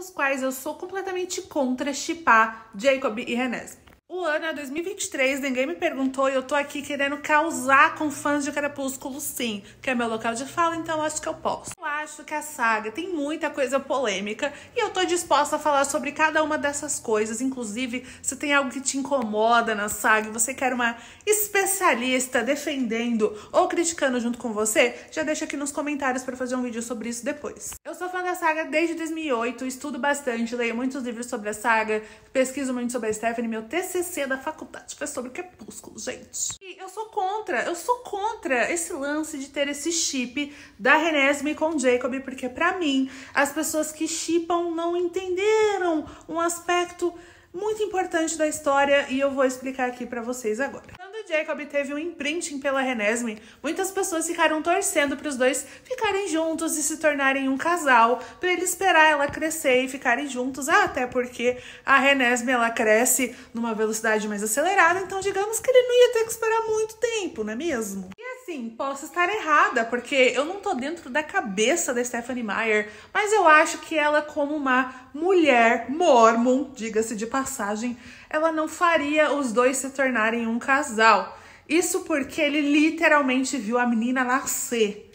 pelos quais eu sou completamente contra chipar Jacob e Renesme. O ano é 2023, ninguém me perguntou e eu tô aqui querendo causar com fãs de Crepúsculo, sim, que é meu local de fala, então acho que eu posso acho que a saga tem muita coisa polêmica e eu tô disposta a falar sobre cada uma dessas coisas. Inclusive, se tem algo que te incomoda na saga e você quer uma especialista defendendo ou criticando junto com você, já deixa aqui nos comentários para fazer um vídeo sobre isso depois. Eu sou fã da saga desde 2008, estudo bastante, leio muitos livros sobre a saga, pesquiso muito sobre a Stephanie. Meu TCC da faculdade foi sobre Crepúsculo, gente. E eu sou contra, eu sou contra esse lance de ter esse chip da Renesme com Jane Jacob, porque para mim as pessoas que chipam não entenderam um aspecto muito importante da história e eu vou explicar aqui para vocês agora. Quando Jacob teve um imprinting pela Renesme, muitas pessoas ficaram torcendo para os dois ficarem juntos e se tornarem um casal, para ele esperar ela crescer e ficarem juntos, até porque a Renesme ela cresce numa velocidade mais acelerada, então digamos que ele não ia ter que esperar muito tempo, não é mesmo? Assim, posso estar errada, porque eu não tô dentro da cabeça da Stephanie Meyer, mas eu acho que ela, como uma mulher mormon, diga-se de passagem, ela não faria os dois se tornarem um casal. Isso porque ele literalmente viu a menina nascer.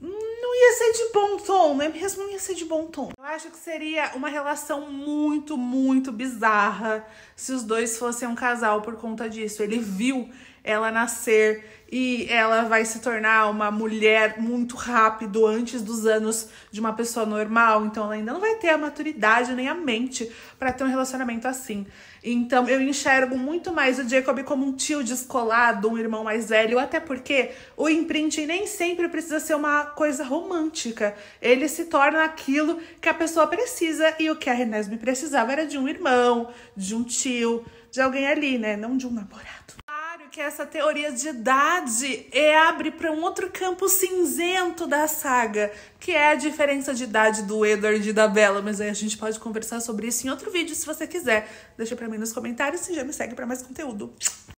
Não ia ser de bom tom, é Mesmo não ia ser de bom tom. Eu acho que seria uma relação muito, muito bizarra se os dois fossem um casal por conta disso. Ele viu ela nascer e ela vai se tornar uma mulher muito rápido antes dos anos de uma pessoa normal, então ela ainda não vai ter a maturidade nem a mente para ter um relacionamento assim. Então eu enxergo muito mais o Jacob como um tio descolado, um irmão mais velho, até porque o imprinting nem sempre precisa ser uma coisa romântica. Ele se torna aquilo que a pessoa precisa e o que a Renesme precisava era de um irmão, de um tio, de alguém ali, né, não de um namorado que essa teoria de idade é, abre para um outro campo cinzento da saga, que é a diferença de idade do Edward e da Bella. Mas aí a gente pode conversar sobre isso em outro vídeo se você quiser. Deixa para mim nos comentários e já me segue para mais conteúdo.